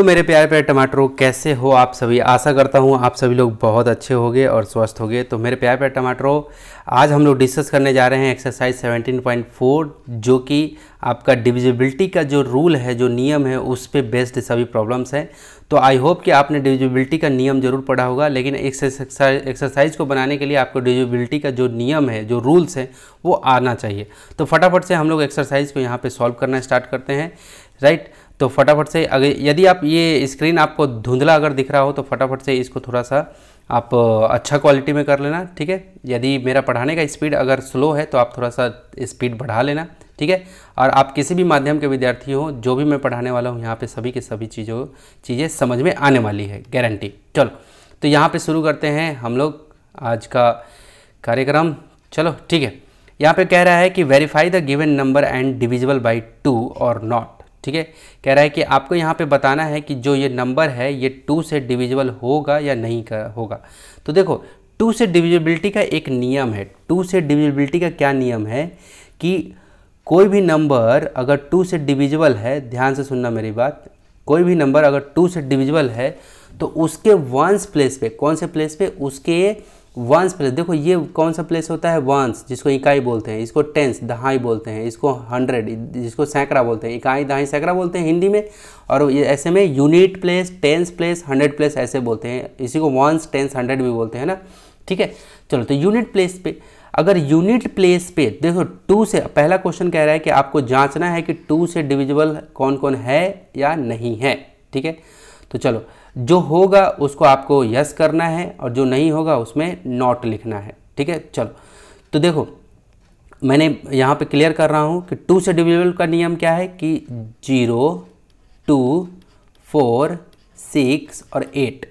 तो मेरे प्यारे प्यारे टमाटरों कैसे हो आप सभी आशा करता हूँ आप सभी लोग बहुत अच्छे होंगे और स्वस्थ होंगे तो मेरे प्यारे प्यारे टमाटरों आज हम लोग डिस्कस करने जा रहे हैं एक्सरसाइज 17.4 जो कि आपका डिविजिबिलिटी का जो रूल है जो नियम है उस पर बेस्ड सभी प्रॉब्लम्स हैं तो आई होप कि आपने डिविजिबिलिटी का नियम जरूर पढ़ा होगा लेकिन एक्सरसाइज को बनाने के लिए आपको डिविजिबिलिटी का जो नियम है जो रूल्स हैं वो आना चाहिए तो फटाफट से हम लोग एक्सरसाइज को यहाँ पर सॉल्व करना स्टार्ट करते हैं राइट right? तो फटाफट से अगर यदि आप ये स्क्रीन आपको धुंधला अगर दिख रहा हो तो फटाफट से इसको थोड़ा सा आप अच्छा क्वालिटी में कर लेना ठीक है यदि मेरा पढ़ाने का स्पीड अगर स्लो है तो आप थोड़ा सा स्पीड बढ़ा लेना ठीक है और आप किसी भी माध्यम के विद्यार्थी हो जो भी मैं पढ़ाने वाला हूँ यहाँ पे सभी के सभी चीज़ों चीज़ें समझ में आने वाली है गारंटी चलो तो यहाँ पे शुरू करते हैं हम लोग आज का कार्यक्रम चलो ठीक है यहाँ पे कह रहा है कि verify the given number and divisible by two और नॉट ठीक है कह रहा है कि आपको यहाँ पे बताना है कि जो ये नंबर है ये टू से डिविजिबल होगा या नहीं होगा तो देखो टू से डिविजिबिलिटी का एक नियम है टू से डिविजिबिलिटी का क्या नियम है कि कोई भी नंबर अगर टू से डिविजिबल है ध्यान से सुनना मेरी बात कोई भी नंबर अगर टू से डिविजिबल है तो उसके वंस प्लेस पे कौन से प्लेस पे उसके वंस प्लेस देखो ये कौन सा प्लेस होता है वंस जिसको इकाई बोलते हैं इसको टेंस दहाई बोलते हैं इसको हंड्रेड जिसको सैकड़ा बोलते हैं इकाई दहाई सैकड़ा बोलते हैं हिंदी में और ये ऐसे में unit place tens place hundred place ऐसे बोलते हैं इसी को वंस टेंस हंड्रेड भी बोलते हैं ना ठीक है चलो तो यूनिट प्लेस पे अगर यूनिट प्लेस पे देखो टू से पहला क्वेश्चन कह रहा है कि आपको जाँचना है कि टू से डिविजिबल कौन कौन है या नहीं है ठीक है तो चलो जो होगा उसको आपको यस करना है और जो नहीं होगा उसमें नॉट लिखना है ठीक है चलो तो देखो मैंने यहाँ पे क्लियर कर रहा हूँ कि टू से डिविजिबल का नियम क्या है कि जीरो टू फोर सिक्स और एट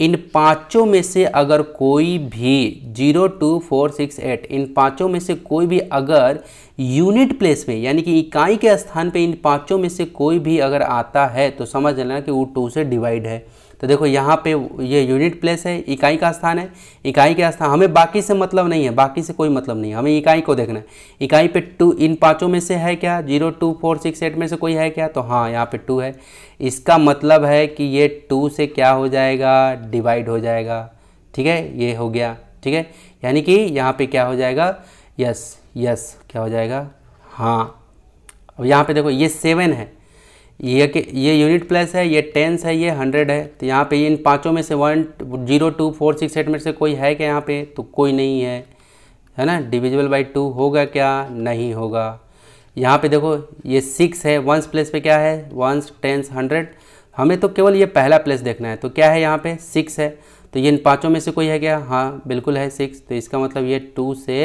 इन पाँचों में से अगर कोई भी zero two four six eight इन पाँचों में से कोई भी अगर यूनिट प्लेस में यानी कि इकाई के स्थान पे इन पाँचों में से कोई भी अगर आता है तो समझ लेना कि वो टू से डिवाइड है तो देखो यहाँ पे ये यूनिट प्लेस है इकाई का स्थान है इकाई के स्थान हमें बाकी से मतलब नहीं है बाकी से कोई मतलब नहीं है हमें इकाई को देखना है इकाई पे टू इन पाँचों में से है क्या zero two four six eight में से कोई है क्या तो हाँ यहाँ पे टू है इसका मतलब है कि ये टू से क्या हो जाएगा डिवाइड हो जाएगा ठीक है ये हो गया ठीक है यानी कि यहाँ पर क्या हो जाएगा यस यस क्या हो जाएगा हाँ अब यहाँ पे देखो ये सेवन है ये के ये यूनिट प्लेस है ये टेंस है ये हंड्रेड है तो यहाँ पे इन पाँचों में से one zero two four six eight में से कोई है क्या यहाँ पे तो कोई नहीं है है ना डिविजिबल बाई टू होगा क्या नहीं होगा यहाँ पे देखो ये सिक्स है वंस प्लेस पे क्या है वंस टेंस हंड्रेड हमें तो केवल ये पहला प्लेस देखना है तो क्या है यहाँ पे सिक्स है तो ये इन पाँचों में से कोई है क्या हाँ बिल्कुल है सिक्स तो इसका मतलब ये टू से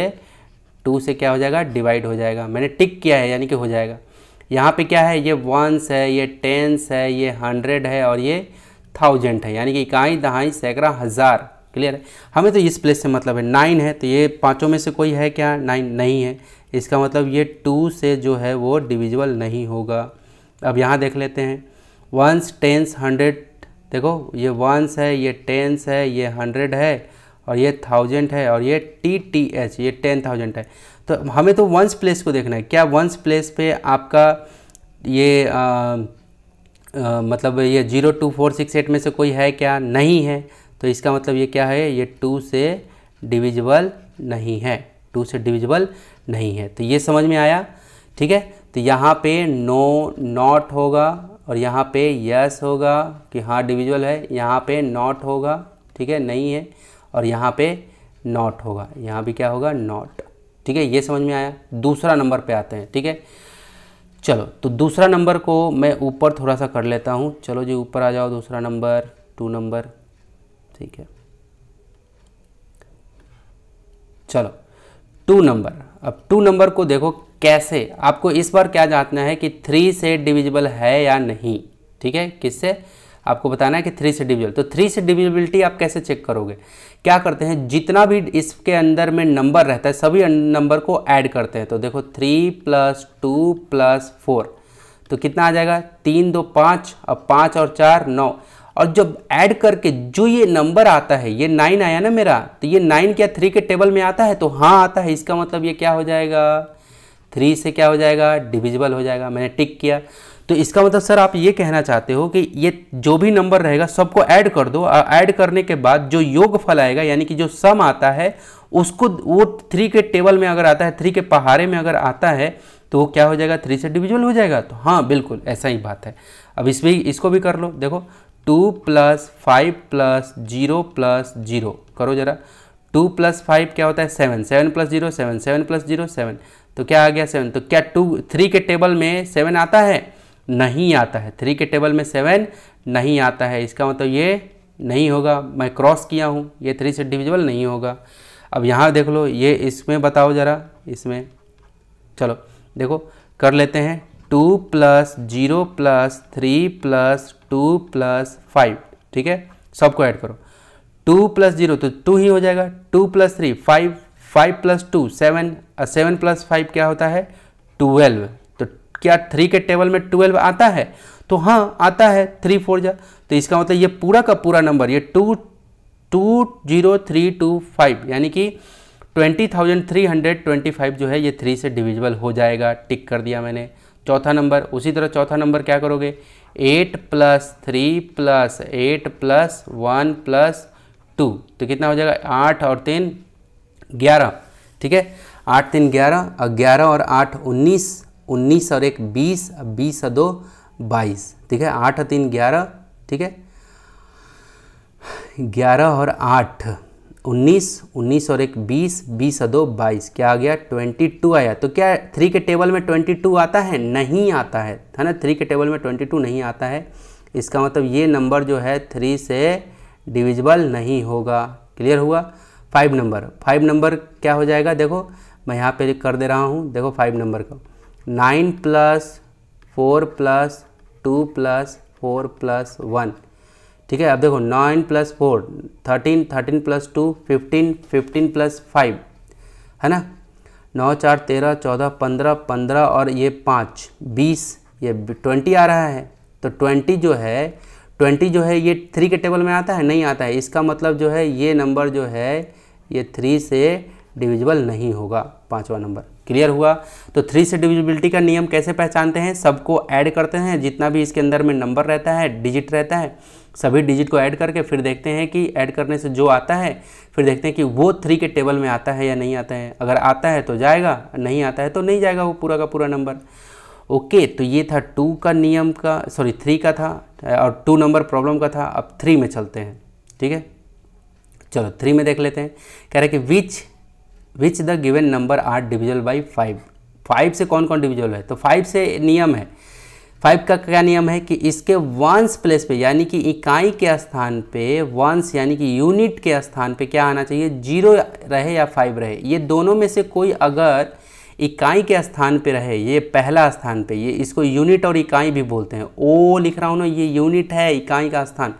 टू से क्या हो जाएगा डिवाइड हो जाएगा मैंने टिक किया है यानी कि हो जाएगा यहाँ पे क्या है ये वंस है ये टेंस है ये हंड्रेड है और ये थाउजेंड है यानी कि इकाई दहाई सैकड़ा हज़ार क्लियर है हमें तो इस प्लेस से मतलब है नाइन है तो ये पाँचों में से कोई है क्या नाइन नहीं है इसका मतलब ये टू से जो है वो डिविजल नहीं होगा अब यहाँ देख लेते हैं वंस टेंस हंड्रेड देखो ये वंस है ये टेंस है ये हंड्रेड है और ये थाउजेंड है और ये टी टी एच ये टेन थाउजेंड है तो हमें तो वंस प्लेस को देखना है क्या वंस प्लेस पे आपका ये आ, आ, मतलब ये zero two four six eight में से कोई है क्या नहीं है तो इसका मतलब ये क्या है ये टू से डिविजिबल नहीं है टू से डिविजिबल नहीं है तो ये समझ में आया ठीक है तो यहाँ पे नो नॉट होगा और यहाँ पे यस होगा कि हाँ डिविजुअल है यहाँ पे नॉट होगा ठीक है नहीं है और यहाँ पे नॉट होगा यहाँ भी क्या होगा नॉट ठीक है ये समझ में आया दूसरा नंबर पे आते हैं ठीक है चलो तो दूसरा नंबर को मैं ऊपर थोड़ा सा कर लेता हूँ चलो जी ऊपर आ जाओ दूसरा नंबर टू नंबर ठीक है चलो टू नंबर अब टू नंबर को देखो कैसे आपको इस बार क्या जानना है कि थ्री से डिविजिबल है या नहीं ठीक है किससे आपको बताना है कि थ्री से डिविजल तो थ्री से डिविजिबिलिटी आप कैसे चेक करोगे क्या करते हैं जितना भी इसके अंदर में नंबर रहता है सभी नंबर को ऐड करते हैं तो देखो three plus two plus four तो कितना आ जाएगा तीन दो पाँच अब पाँच और चार नौ और जब ऐड करके जो ये नंबर आता है ये नाइन आया ना मेरा तो ये नाइन क्या थ्री के टेबल में आता है तो हाँ आता है इसका मतलब ये क्या हो जाएगा थ्री से क्या हो जाएगा डिविजिबल हो जाएगा मैंने टिक किया तो इसका मतलब सर आप ये कहना चाहते हो कि ये जो भी नंबर रहेगा सबको ऐड कर दो और ऐड करने के बाद जो योग फल आएगा यानी कि जो सम आता है उसको वो थ्री के टेबल में अगर आता है थ्री के पहाड़े में अगर आता है तो वो क्या हो जाएगा थ्री से डिविजल हो जाएगा तो हाँ बिल्कुल ऐसा ही बात है अब इसमें इसको भी कर लो देखो two plus five plus zero plus zero करो ज़रा टू प्लस फाइव क्या होता है seven seven plus zero seven seven plus zero seven तो क्या आ गया सेवन तो क्या टू थ्री के टेबल में सेवन आता है नहीं आता है थ्री के टेबल में सेवन नहीं आता है इसका मतलब ये नहीं होगा मैं क्रॉस किया हूँ ये थ्री से डिविजिबल नहीं होगा अब यहाँ देख लो ये इसमें बताओ ज़रा इसमें चलो देखो कर लेते हैं two plus zero plus three plus two plus five ठीक है सबको ऐड करो टू प्लस जीरो तो टू ही हो जाएगा two plus three five five plus two seven और सेवन प्लस फाइव क्या होता है ट्वेल्व क्या थ्री के टेबल में ट्वेल्व आता है तो हाँ आता है थ्री फोर जा तो इसका मतलब ये पूरा का पूरा नंबर ये two two zero three two five यानी कि twenty thousand three hundred twenty five जो है ये थ्री से डिविजिबल हो जाएगा टिक कर दिया मैंने चौथा नंबर उसी तरह चौथा नंबर क्या करोगे eight plus three plus eight plus one plus two तो कितना हो जाएगा आठ और तीन ग्यारह ठीक है आठ तीन ग्यारह और ग्यारह और आठ उन्नीस उन्नीस और एक बीस बीस दो बाईस ठीक है आठ तीन ग्यारह ठीक है ग्यारह और आठ उन्नीस उन्नीस और एक बीस बीस दो बाईस क्या आ गया ट्वेंटी टू आया तो क्या थ्री के टेबल में ट्वेंटी टू आता है नहीं आता है है ना थ्री के टेबल में ट्वेंटी टू नहीं आता है इसका मतलब ये नंबर जो है थ्री से डिविजिबल नहीं होगा क्लियर हुआ फाइव नंबर फाइव नंबर क्या हो जाएगा देखो मैं यहाँ पे कर दे रहा हूँ देखो फाइव नंबर का nine plus four plus two plus four plus one ठीक है अब देखो nine plus four thirteen thirteen plus two fifteen fifteen plus five है ना नौ चार तेरह चौदह पंद्रह पंद्रह और ये पाँच बीस ये ट्वेंटी आ रहा है तो ट्वेंटी जो है ट्वेंटी जो है ये थ्री के टेबल में आता है नहीं आता है इसका मतलब जो है ये नंबर जो है ये थ्री से डिविजिबल नहीं होगा पाँचवा नंबर क्लियर हुआ तो थ्री से डिविजिबिलिटी का नियम कैसे पहचानते हैं सबको ऐड करते हैं जितना भी इसके अंदर में नंबर रहता है डिजिट रहता है सभी डिजिट को ऐड करके फिर देखते हैं कि ऐड करने से जो आता है फिर देखते हैं कि वो थ्री के टेबल में आता है या नहीं आता है अगर आता है तो जाएगा नहीं आता है तो नहीं जाएगा वो पूरा का पूरा नंबर ओके okay, तो ये था टू का नियम का सॉरी थ्री का था और टू नंबर प्रॉब्लम का था अब थ्री में चलते हैं ठीक है चलो थ्री में देख लेते हैं कह रहे कि which which the given number are divisible by five five से कौन कौन डिविजल है तो फाइव से नियम है फाइव का क्या नियम है कि इसके वंस प्लेस पे यानी कि इकाई के स्थान पे वंस यानी कि यूनिट के स्थान पे क्या आना चाहिए जीरो रहे या फाइव रहे ये दोनों में से कोई अगर इकाई के स्थान पे रहे ये पहला स्थान पे ये इसको यूनिट और इकाई भी बोलते हैं ओ लिख रहा हूँ ना ये यूनिट है इकाई का स्थान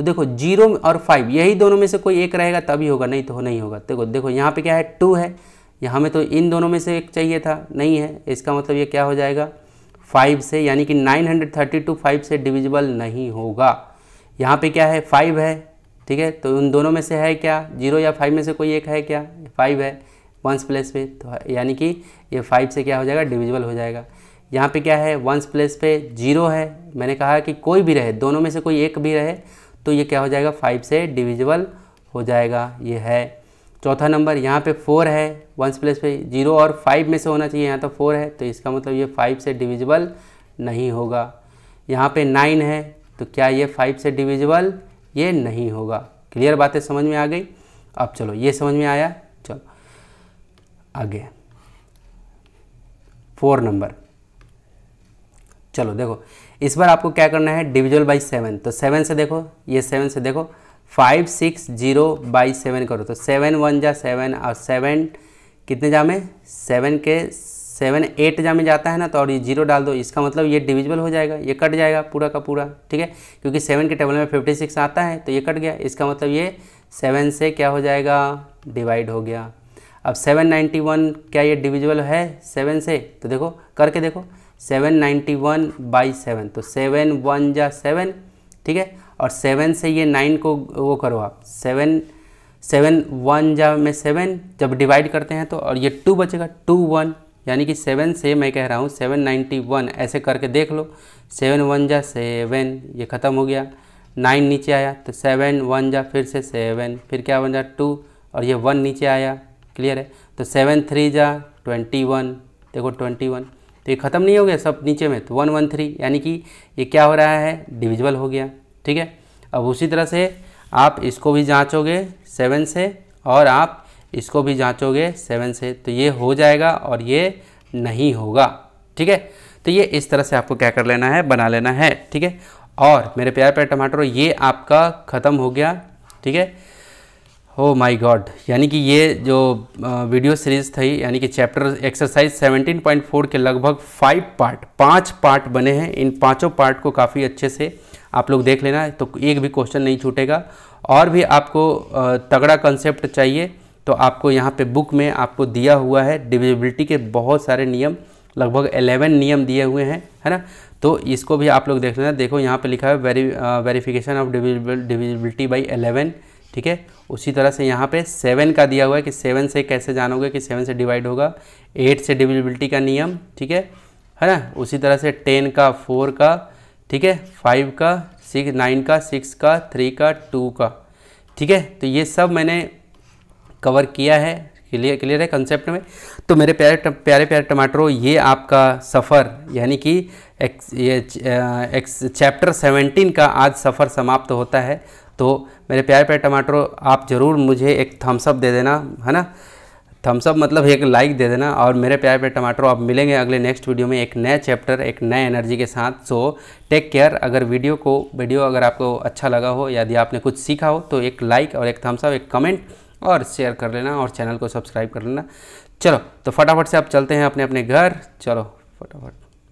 तो देखो जीरो और फाइव यही दोनों में से कोई एक रहेगा तभी होगा नहीं तो नहीं होगा देखो देखो यहाँ पे क्या है टू है यहाँ में तो इन दोनों में से एक चाहिए था नहीं है इसका मतलब ये क्या हो जाएगा फाइव से यानी कि nine hundred thirty two five से डिविजिबल नहीं होगा यहाँ पे क्या है फाइव है ठीक है तो उन दोनों में से है क्या जीरो या फाइव में से कोई एक है क्या फाइव है वंस प्लेस पे तो यानी कि ये फाइव से क्या हो जाएगा डिविजिबल हो जाएगा यहाँ पे क्या है वंस प्लेस पे जीरो है मैंने कहा कि कोई भी रहे दोनों में से कोई एक भी रहे तो ये क्या हो जाएगा फाइव से डिविजिबल हो जाएगा ये है चौथा नंबर यहाँ पे फोर है वंस प्लस पे जीरो और फाइव में से होना चाहिए यहाँ तो फोर है तो इसका मतलब ये फाइव से डिविजिबल नहीं होगा यहाँ पे नाइन है तो क्या ये फाइव से डिविजिबल ये नहीं होगा क्लियर बातें समझ में आ गई अब चलो ये समझ में आया चलो आगे फोर नंबर चलो देखो इस बार आपको क्या करना है डिविजल बाई सेवन तो सेवन से देखो ये सेवन से देखो five six zero by seven करो तो सेवन वन जा सेवन और सेवन कितने जा में सेवन के सेवन एट जा में जाता है ना तो और ये जीरो डाल दो इसका मतलब ये डिविजिबल हो जाएगा ये कट जाएगा पूरा का पूरा ठीक है क्योंकि सेवन के टेबल में फिफ्टी सिक्स आता है तो ये कट गया इसका मतलब ये सेवन से क्या हो जाएगा डिवाइड हो गया अब सेवन नाइन्टी वन क्या ये डिविजिबल है सेवन से तो देखो करके देखो seven ninety one by seven तो सेवन वन जा सेवन ठीक है और सेवन से ये नाइन को वो करो आप सेवन सेवन वन जा में सेवन जब डिवाइड करते हैं तो और ये टू बचेगा टू वन यानी कि सेवन से मैं कह रहा हूँ सेवन नाइन्टी वन ऐसे करके देख लो सेवन वन जा सेवन ये ख़त्म हो गया नाइन नीचे आया तो सेवन वन जा फिर से सेवन फिर क्या बन जा टू और ये वन नीचे आया क्लियर है तो सेवन थ्री जा ट्वेंटी वन देखो ट्वेंटी वन तो ये ख़त्म नहीं हो गया सब नीचे में तो वन वन थ्री यानी कि ये क्या हो रहा है डिविजिबल हो गया ठीक है अब उसी तरह से आप इसको भी जांचोगे सेवन से और आप इसको भी जांचोगे सेवन से तो ये हो जाएगा और ये नहीं होगा ठीक है तो ये इस तरह से आपको क्या कर लेना है बना लेना है ठीक है और मेरे प्यार प्यार टमाटरों ये आपका ख़त्म हो गया ठीक है ओ माय गॉड यानी कि ये जो वीडियो सीरीज़ थी यानी कि चैप्टर एक्सरसाइज 17.4 के लगभग फाइव पार्ट पांच पार्ट बने हैं इन पांचों पार्ट को काफ़ी अच्छे से आप लोग देख लेना तो एक भी क्वेश्चन नहीं छूटेगा और भी आपको तगड़ा कंसेप्ट चाहिए तो आपको यहाँ पे बुक में आपको दिया हुआ है डिविजिबिलिटी के बहुत सारे नियम लगभग एलेवन नियम दिए हुए हैं है ना तो इसको भी आप लोग देख लेना देखो यहाँ पर लिखा है very verification of divisibility by eleven ठीक है उसी तरह से यहाँ पे सेवन का दिया हुआ है कि सेवन से कैसे जानोगे कि सेवन से डिवाइड होगा एट से डिविजिबिलिटी का नियम ठीक है है ना उसी तरह से टेन का फोर का ठीक है फाइव का सिक्स नाइन का सिक्स का थ्री का टू का ठीक है तो ये सब मैंने कवर किया है क्लियर क्लियर है कंसेप्ट में तो मेरे प्यारे प्यारे प्यारे, प्यारे टमाटरों ये आपका सफ़र यानी कि एक्स ये एक्स चैप्टर सेवेंटीन का आज सफ़र समाप्त होता है तो मेरे प्यार प्यारे टमाटरों आप ज़रूर मुझे एक थम्सअप दे देना है ना थम्सअप मतलब एक लाइक दे देना और मेरे प्यार प्यारे टमाटरों आप मिलेंगे अगले नेक्स्ट वीडियो में एक नए चैप्टर एक नए एनर्जी के साथ सो टेक केयर अगर वीडियो को वीडियो अगर आपको अच्छा लगा हो यदि आपने कुछ सीखा हो तो एक लाइक और एक थम्सअप एक कमेंट और शेयर कर लेना और चैनल को सब्सक्राइब कर लेना चलो तो फटाफट से आप चलते हैं अपने अपने घर चलो फटाफट